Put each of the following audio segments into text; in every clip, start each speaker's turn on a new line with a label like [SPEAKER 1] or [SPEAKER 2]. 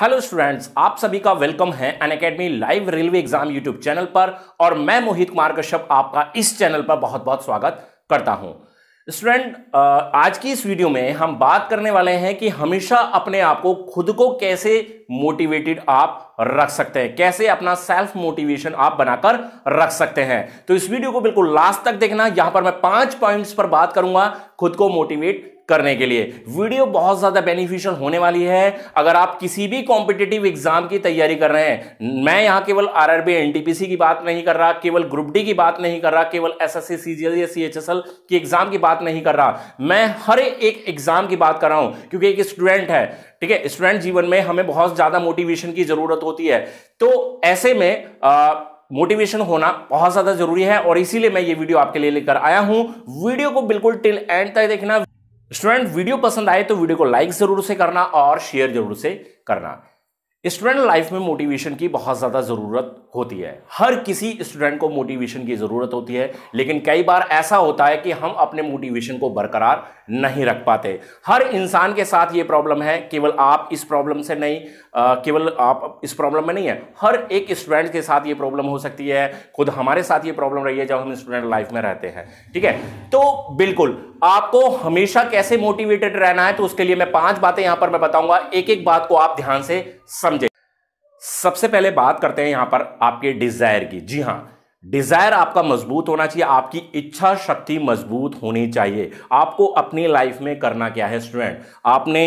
[SPEAKER 1] hello students आप सभी का वेलकम है Unacademy live railway exam YouTube channel पर और मैं मोहित कुमार कश्यप आपका इस चैनल पर बहुत बहुत स्वागत करता हूं स्टूडेंट आज की इस वीडियो में हम बात करने वाले हैं कि हमेशा अपने आप को खुद को कैसे मोटिवेटेड आप रख सकते हैं कैसे अपना सेल्फ मोटिवेशन आप बनाकर रख सकते हैं तो इस वीडियो को बिल्कुल लास्ट तक देखना यहां पर मैं पांच पॉइंट्स पर बात करूंगा खुद को मोटिवेट करने के लिए वीडियो बहुत ज़्यादा बेनिफिशियल होने वाली है अगर आप किसी भी कॉम्पिटेटिव एग्जाम की तैयारी कर रहे हैं मैं यहाँ केवल आर आर की बात नहीं कर रहा केवल ग्रुप डी की बात नहीं कर रहा केवल एस एस या सी की एग्जाम की बात नहीं कर रहा मैं हर एक एग्जाम की बात कर रहा हूँ क्योंकि एक स्टूडेंट है ठीक है स्टूडेंट जीवन में हमें बहुत ज़्यादा मोटिवेशन की ज़रूरत होती है तो ऐसे में आ, मोटिवेशन होना बहुत ज़्यादा ज़रूरी है और इसीलिए मैं ये वीडियो आपके लिए लेकर आया हूँ वीडियो को बिल्कुल टिल एंड तक देखना स्टूडेंट वीडियो पसंद आए तो वीडियो को लाइक जरूर से करना और शेयर जरूर से करना स्टूडेंट लाइफ में मोटिवेशन की बहुत ज़्यादा ज़रूरत होती है हर किसी स्टूडेंट को मोटिवेशन की ज़रूरत होती है लेकिन कई बार ऐसा होता है कि हम अपने मोटिवेशन को बरकरार नहीं रख पाते हर इंसान के साथ ये प्रॉब्लम है केवल आप इस प्रॉब्लम से नहीं केवल आप इस प्रॉब्लम में नहीं है हर एक स्टूडेंट के साथ ये प्रॉब्लम हो सकती है खुद हमारे साथ ये प्रॉब्लम रही है जब हम स्टूडेंट लाइफ में रहते हैं ठीक है तो बिल्कुल आपको हमेशा कैसे मोटिवेटेड रहना है तो उसके लिए मैं पांच बातें यहां पर मैं बताऊंगा एक एक बात को आप ध्यान से समझे सबसे पहले बात करते हैं यहां पर आपके डिजायर की जी हां डिज़ायर आपका मजबूत होना चाहिए आपकी इच्छा शक्ति मजबूत होनी चाहिए आपको अपनी लाइफ में करना क्या है स्टूडेंट आपने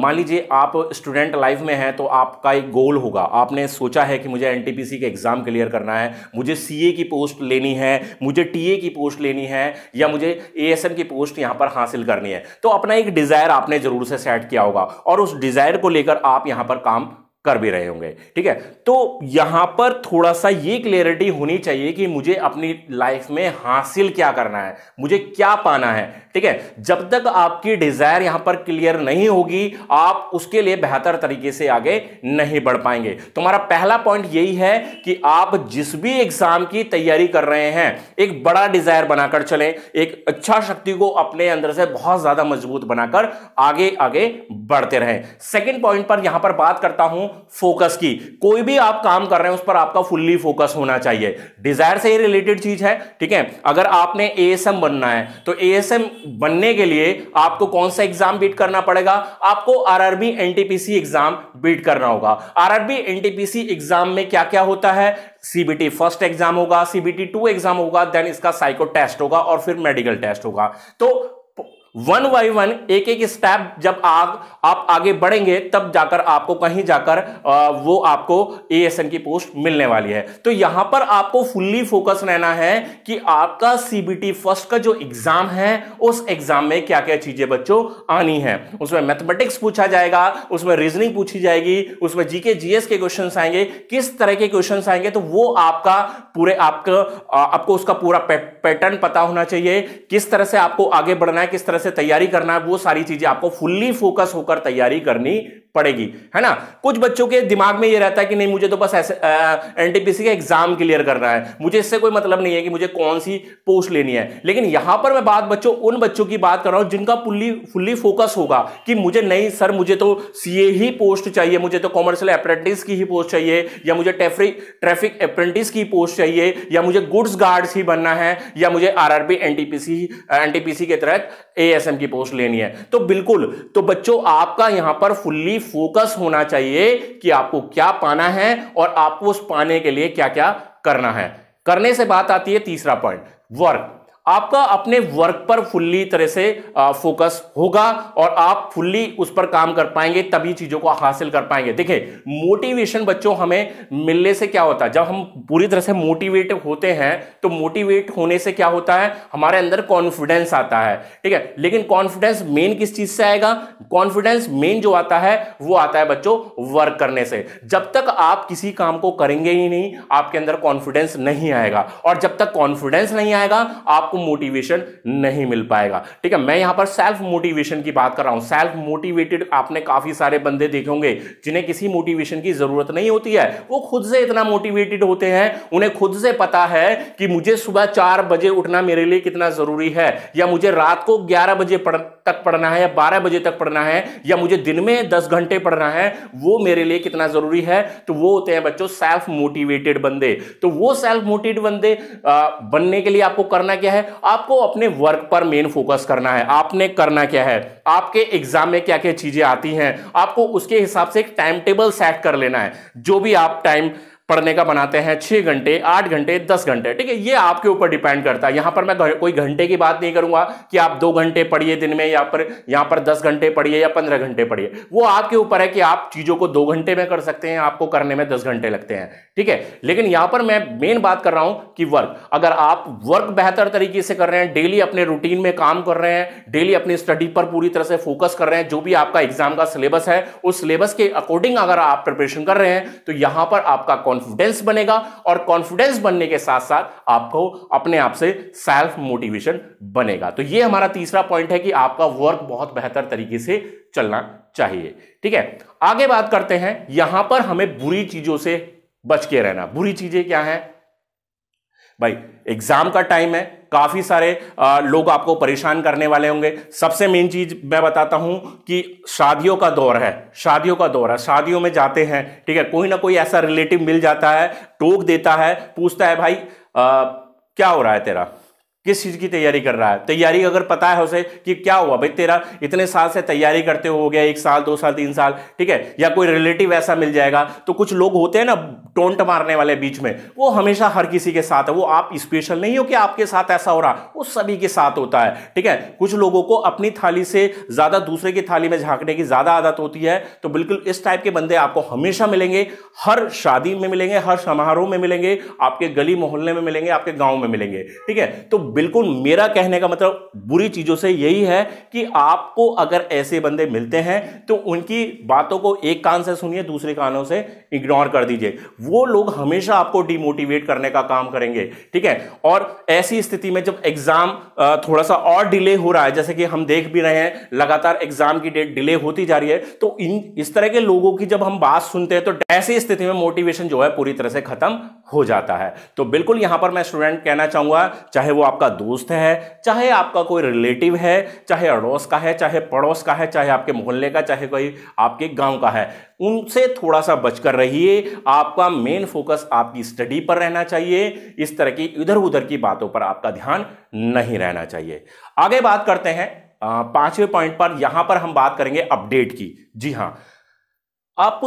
[SPEAKER 1] मान लीजिए आप स्टूडेंट लाइफ में हैं तो आपका एक गोल होगा आपने सोचा है कि मुझे एनटीपीसी के एग्ज़ाम क्लियर करना है मुझे सीए की पोस्ट लेनी है मुझे टीए की पोस्ट लेनी है या मुझे एएसएम की पोस्ट यहाँ पर हासिल करनी है तो अपना एक डिज़ायर आपने ज़रूर से सेट किया होगा और उस डिज़ायर को लेकर आप यहाँ पर काम कर भी रहे होंगे ठीक है तो यहां पर थोड़ा सा ये क्लियरिटी होनी चाहिए कि मुझे अपनी लाइफ में हासिल क्या करना है मुझे क्या पाना है ठीक है जब तक आपकी डिजायर यहां पर क्लियर नहीं होगी आप उसके लिए बेहतर तरीके से आगे नहीं बढ़ पाएंगे तुम्हारा पहला पॉइंट यही है कि आप जिस भी एग्जाम की तैयारी कर रहे हैं एक बड़ा डिजायर बनाकर चले एक अच्छा शक्ति को अपने अंदर से बहुत ज्यादा मजबूत बनाकर आगे आगे बढ़ते रहें सेकेंड पॉइंट पर यहां पर बात करता हूं फोकस की कोई भी आप काम कर रहे हैं उस पर आपका फुल्ली फोकस होना चाहिए डिजायर से ही रिलेटेड चीज है ठीक है अगर आपने एएसएम बनना है तो एएसएम बनने के लिए आपको कौन सा एग्जाम बीट करना पड़ेगा आपको आरआरबी एनटीपीसी एग्जाम बीट करना होगा आरआरबी एनटीपीसी एग्जाम में क्या क्या होता है सीबीटी फर्स्ट एग्जाम होगा सीबीटी टू एग्जाम होगा देन इसका साइको टेस्ट होगा और फिर मेडिकल टेस्ट होगा तो वन बाई वन एक एक स्टेप जब आग आप आगे बढ़ेंगे तब जाकर आपको कहीं जाकर आ, वो आपको एन की पोस्ट मिलने वाली है तो यहां पर आपको फुल्ली फोकस रहना है कि आपका सीबीटी फर्स्ट का जो एग्जाम है उस एग्जाम में क्या क्या चीजें बच्चों आनी है उसमें मैथमेटिक्स पूछा जाएगा उसमें रीजनिंग पूछी जाएगी उसमें जीके जीएस के क्वेश्चन आएंगे किस तरह के क्वेश्चन आएंगे तो वो आपका पूरे आपका आपको उसका पूरा पैटर्न पता होना चाहिए किस तरह से आपको आगे बढ़ना है किस तरह से तैयारी करना है वो सारी चीजें आपको फुल्ली फोकस होकर तैयारी करनी पड़ेगी है ना कुछ बच्चों के दिमाग में ये रहता है कि नहीं मुझे तो बस ऐसे एनटीपीसी का एग्जाम क्लियर करना है मुझे इससे कोई मतलब नहीं है कि मुझे कौन सी पोस्ट लेनी है लेकिन यहां पर मैं बात बच्चों उन बच्चों की बात कर रहा हूं जिनका फुल्ली फुल्ली फोकस होगा कि मुझे नहीं सर मुझे तो सीए ही पोस्ट चाहिए मुझे तो कॉमर्शियल अप्रेंटिस की ही पोस्ट चाहिए या मुझे ट्रैफिक अप्रेंटिस की पोस्ट चाहिए या मुझे गुड्स गार्ड्स ही बनना है या मुझे आरआरबी एनटीपीसी एनटीपीसी के तहत एएसएम की पोस्ट लेनी है तो बिल्कुल तो बच्चों आपका यहां पर फुल्ली फोकस होना चाहिए कि आपको क्या पाना है और आपको उस पाने के लिए क्या क्या करना है करने से बात आती है तीसरा पॉइंट वर्क आपका अपने वर्क पर फुल्ली तरह से फोकस होगा और आप फुल्ली उस पर काम कर पाएंगे तभी चीजों को हासिल कर पाएंगे देखिए मोटिवेशन बच्चों हमें मिलने से क्या होता है जब हम पूरी तरह से मोटिवेट होते हैं तो मोटिवेट होने से क्या होता है हमारे अंदर कॉन्फिडेंस आता है ठीक है लेकिन कॉन्फिडेंस मेन किस चीज से आएगा कॉन्फिडेंस मेन जो आता है वो आता है बच्चों वर्क करने से जब तक आप किसी काम को करेंगे ही नहीं आपके अंदर कॉन्फिडेंस नहीं आएगा और जब तक कॉन्फिडेंस नहीं आएगा आप आपको मोटिवेशन नहीं मिल पाएगा ठीक है मैं यहां पर सेल्फ मोटिवेशन की बात कर रहा हूं सेल्फ मोटिवेटेड आपने काफी सारे बंदे देखे होंगे जिन्हें किसी मोटिवेशन की जरूरत नहीं होती है वो खुद से इतना मोटिवेटेड होते हैं उन्हें खुद से पता है कि मुझे सुबह चार बजे उठना मेरे लिए कितना जरूरी है या मुझे रात को ग्यारह बजे पढ़, तक पढ़ना है या बारह बजे तक पढ़ना है या मुझे दिन में दस घंटे पढ़ना है वो मेरे लिए कितना जरूरी है तो वो होते हैं बच्चों सेल्फ मोटिवेटेड बंदे तो वो सेल्फ मोटिवेटेड बंदे आ, बनने के लिए आपको करना क्या है आपको अपने वर्क पर मेन फोकस करना है आपने करना क्या है आपके एग्जाम में क्या क्या चीजें आती हैं आपको उसके हिसाब से एक टाइम टेबल सेट कर लेना है जो भी आप टाइम पढ़ने का बनाते हैं छः घंटे आठ घंटे दस घंटे ठीक है ये आपके ऊपर डिपेंड करता है यहाँ पर मैं कोई घंटे की बात नहीं करूंगा कि आप दो घंटे पढ़िए दिन में या पर यहाँ पर दस घंटे पढ़िए या पंद्रह घंटे पढ़िए वो आपके ऊपर है कि आप चीज़ों को दो घंटे में कर सकते हैं आपको करने में दस घंटे लगते हैं ठीक है लेकिन यहाँ पर मैं मेन बात कर रहा हूँ कि वर्क अगर आप वर्क बेहतर तरीके से कर रहे हैं डेली अपने रूटीन में काम कर रहे हैं डेली अपनी स्टडी पर पूरी तरह से फोकस कर रहे हैं जो भी आपका एग्जाम का सिलेबस है उस सिलेबस के अकॉर्डिंग अगर आप प्रिपरेशन कर रहे हैं तो यहाँ पर आपका कॉन्फिडेंस बनेगा और कॉन्फिडेंस बनने के साथ साथ आपको अपने आप से सेल्फ मोटिवेशन बनेगा तो ये हमारा तीसरा पॉइंट है कि आपका वर्क बहुत बेहतर तरीके से चलना चाहिए ठीक है आगे बात करते हैं यहां पर हमें बुरी चीजों से बच के रहना बुरी चीजें क्या है भाई एग्जाम का टाइम है काफ़ी सारे लोग आपको परेशान करने वाले होंगे सबसे मेन चीज़ मैं बताता हूं कि शादियों का दौर है शादियों का दौर है शादियों में जाते हैं ठीक है कोई ना कोई ऐसा रिलेटिव मिल जाता है टोक देता है पूछता है भाई आ, क्या हो रहा है तेरा किस चीज़ की तैयारी कर रहा है तैयारी अगर पता है उसे कि क्या हुआ भाई तेरा इतने साल से तैयारी करते हो गया एक साल दो साल तीन साल ठीक है या कोई रिलेटिव ऐसा मिल जाएगा तो कुछ लोग होते हैं ना टोंट मारने वाले बीच में वो हमेशा हर किसी के साथ है वो आप स्पेशल नहीं हो कि आपके साथ ऐसा हो रहा वो सभी के साथ होता है ठीक है कुछ लोगों को अपनी थाली से ज़्यादा दूसरे की थाली में झांकने की ज़्यादा आदत होती है तो बिल्कुल इस टाइप के बंदे आपको हमेशा मिलेंगे हर शादी में मिलेंगे हर समारोह में मिलेंगे आपके गली मोहल्ले में मिलेंगे आपके गाँव में मिलेंगे ठीक है तो बिल्कुल मेरा कहने का मतलब बुरी चीज़ों से यही है कि आपको अगर ऐसे बंदे मिलते हैं तो उनकी बातों को एक कान से सुनिए दूसरे कानों से इग्नोर कर दीजिए वो लोग हमेशा आपको डिमोटिवेट करने का काम करेंगे ठीक है और ऐसी स्थिति में जब एग्ज़ाम थोड़ा सा और डिले हो रहा है जैसे कि हम देख भी रहे हैं लगातार एग्ज़ाम की डेट डिले होती जा रही है तो इन इस तरह के लोगों की जब हम बात सुनते हैं तो ऐसी स्थिति में मोटिवेशन जो है पूरी तरह से खत्म हो जाता है तो बिल्कुल यहां पर मैं स्टूडेंट कहना चाहूंगा चाहे वो आपका आपका दोस्त है चाहे आपका कोई रिलेटिव है चाहे अड़ोस का है चाहे पड़ोस का है चाहे आपके मोहल्ले का चाहे कोई आपके गांव का है उनसे थोड़ा सा बचकर रहिए आपका मेन फोकस आपकी स्टडी पर रहना चाहिए इस तरह की इधर उधर की बातों पर आपका ध्यान नहीं रहना चाहिए आगे बात करते हैं पांचवें पॉइंट पर यहां पर हम बात करेंगे अपडेट की जी हां आप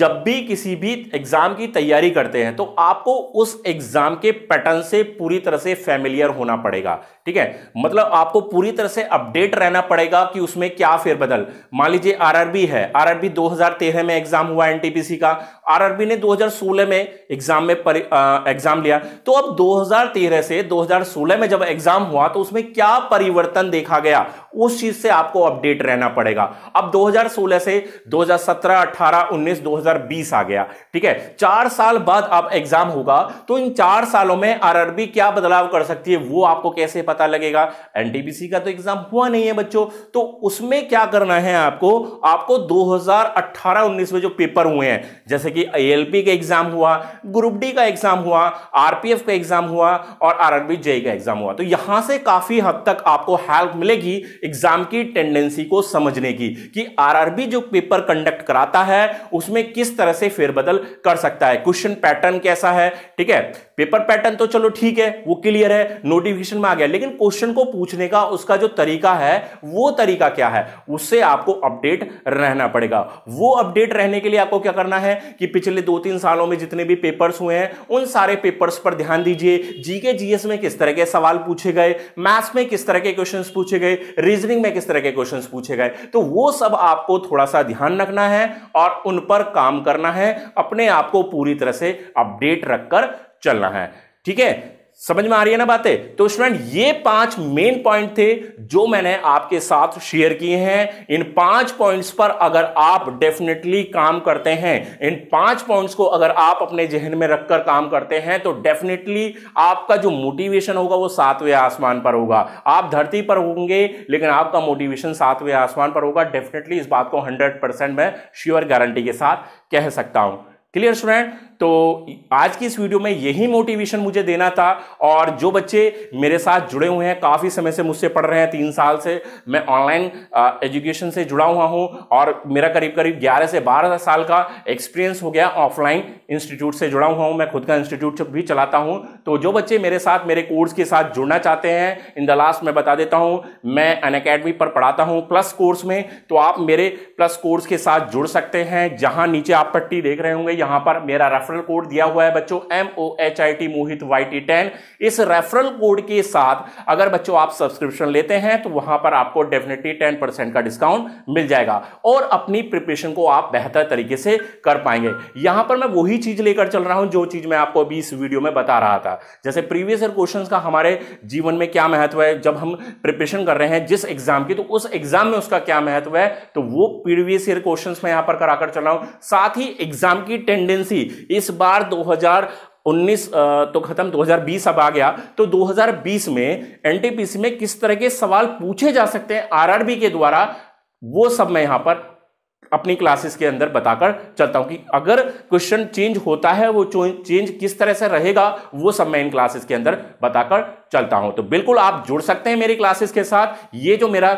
[SPEAKER 1] जब भी किसी भी एग्ज़ाम की तैयारी करते हैं तो आपको उस एग्ज़ाम के पैटर्न से पूरी तरह से फैमिलियर होना पड़ेगा ठीक है मतलब आपको पूरी तरह से अपडेट रहना पड़ेगा कि उसमें क्या फेरबदल मान लीजिए आरआरबी है आरआरबी 2013 में एग्ज़ाम हुआ एनटीपीसी का आरआरबी ने 2016 में एग्जाम में एग्जाम लिया तो अब 2013 से 2016 में जब एग्जाम हुआ तो उसमें क्या परिवर्तन देखा गया उस चीज से आपको अपडेट रहना पड़ेगा अब 2016 से 2017, 18, 19, 2020 आ गया ठीक है चार साल बाद अब एग्जाम होगा तो इन चार सालों में आरआरबी क्या बदलाव कर सकती है वो आपको कैसे पता लगेगा एनटीपीसी का तो एग्जाम हुआ नहीं है बच्चों तो उसमें क्या करना है आपको आपको 2018-19 में जो पेपर हुए हैं जैसे कि कि एएलपी का एग्जाम हुआ ग्रुप डी का एग्जाम हुआ आरपीएफ का एग्जाम हुआ और आरआरबी जे का एग्जाम हुआ तो यहां से काफी हद तक आपको हेल्प मिलेगी एग्जाम की टेंडेंसी को समझने की कि आरआरबी जो पेपर कंडक्ट कराता है उसमें किस तरह से फेरबदल कर सकता है क्वेश्चन पैटर्न कैसा है ठीक है पेपर पैटर्न तो चलो ठीक है वो क्लियर है नोटिफिकेशन में आ गया लेकिन क्वेश्चन को पूछने का उसका जो तरीका है वो तरीका क्या है उससे आपको अपडेट रहना पड़ेगा वो अपडेट रहने के लिए आपको क्या करना है कि पिछले दो तीन सालों में जितने भी पेपर्स हुए हैं उन सारे पेपर्स पर ध्यान दीजिए जीके जीएस में किस तरह के सवाल पूछे गए मैथ्स में किस तरह के क्वेश्चन पूछे गए रीजनिंग में किस तरह के क्वेश्चन पूछे गए तो वो सब आपको थोड़ा सा ध्यान रखना है और उन पर काम करना है अपने आप को पूरी तरह से अपडेट रखकर चलना है ठीक है समझ में आ रही है ना बातें तो स्टूडेंट ये पांच मेन पॉइंट थे जो मैंने आपके साथ शेयर किए हैं इन पांच पॉइंट्स पर अगर आप डेफिनेटली काम करते हैं इन पांच पॉइंट्स को अगर आप अपने जहन में रखकर काम करते हैं तो डेफिनेटली आपका जो मोटिवेशन होगा वो सातवें आसमान पर होगा आप धरती पर होंगे लेकिन आपका मोटिवेशन सातवें आसमान पर होगा डेफिनेटली इस बात को हंड्रेड मैं श्योर गारंटी के साथ कह सकता हूं क्लियर स्टूडेंट तो आज की इस वीडियो में यही मोटिवेशन मुझे देना था और जो बच्चे मेरे साथ जुड़े हुए हैं काफ़ी समय से मुझसे पढ़ रहे हैं तीन साल से मैं ऑनलाइन एजुकेशन से जुड़ा हुआ हूं और मेरा करीब करीब 11 से 12 साल का एक्सपीरियंस हो गया ऑफलाइन इंस्टीट्यूट से जुड़ा हुआ हूं मैं खुद का इंस्टीट्यूट भी चलाता हूं तो जो बच्चे मेरे साथ मेरे कोर्स के साथ जुड़ना चाहते हैं इन द लास्ट मैं बता देता हूँ मैं अन पर पढ़ाता हूँ प्लस कोर्स में तो आप मेरे प्लस कोर्स के साथ जुड़ सकते हैं जहाँ नीचे आप पट्टी देख रहे होंगे यहाँ पर मेरा रेफर रेफरल कोड दिया हुआ है बच्चों M O H I T Mohit Y T ten इस रेफरल कोड के साथ अगर बच्चों आप सब्सक्रिप्शन लेते हैं तो वहां पर आपको डेफिनेटली टेन परसेंट का डिस्काउंट मिल जाएगा और अपनी प्रिपरेशन को आप बेहतर तरीके से कर पाएंगे यहां पर मैं वही चीज लेकर चल रहा हूं जो चीज मैं आपको अभी इस वीडियो में बता रहा था जैसे प्रीवियस ईयर क्वेश्चन का हमारे जीवन में क्या महत्व है जब हम प्रिपरेशन कर रहे हैं जिस एग्जाम की तो उस एग्जाम में उसका क्या महत्व है तो वो प्रीवियस ईयर क्वेश्चन में यहां पर कराकर चल रहा हूं साथ ही एग्जाम की टेंडेंसी इस बार 2019 तो खत्म 2020 अब आ गया तो 2020 में एनटीपीसी में किस तरह के सवाल पूछे जा सकते हैं आरआरबी के द्वारा वो सब मैं यहां पर अपनी क्लासेस के अंदर बताकर चलता हूं कि अगर क्वेश्चन चेंज होता है वो चेंज किस तरह से रहेगा वो सब मैं इन क्लासेस के अंदर बताकर चलता हूं तो बिल्कुल आप जुड़ सकते हैं मेरी क्लासेस के साथ ये जो मेरा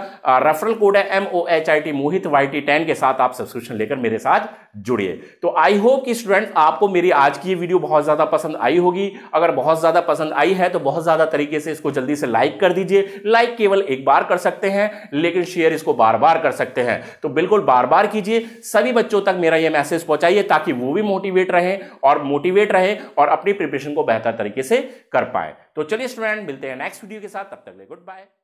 [SPEAKER 1] रेफरल कोड है M O H I T Mohit Y T ten के साथ आप सब्सक्रिप्शन लेकर मेरे साथ जुड़िए तो आई होप कि स्टूडेंट आपको मेरी आज की ये वीडियो बहुत ज़्यादा पसंद आई होगी अगर बहुत ज़्यादा पसंद आई है तो बहुत ज़्यादा तरीके से इसको जल्दी से लाइक कर दीजिए लाइक केवल एक बार कर सकते हैं लेकिन शेयर इसको बार बार कर सकते हैं तो बिल्कुल बार बार कीजिए सभी बच्चों तक मेरा ये मैसेज पहुंचाइए ताकि वो भी मोटिवेट रहें और मोटिवेट रहे और अपनी प्रिपरेशन को बेहतर तरीके से कर पाए तो चलिए स्टूडेंट मिलते हैं नेक्स्ट वीडियो के साथ तब तक ले गुड बाय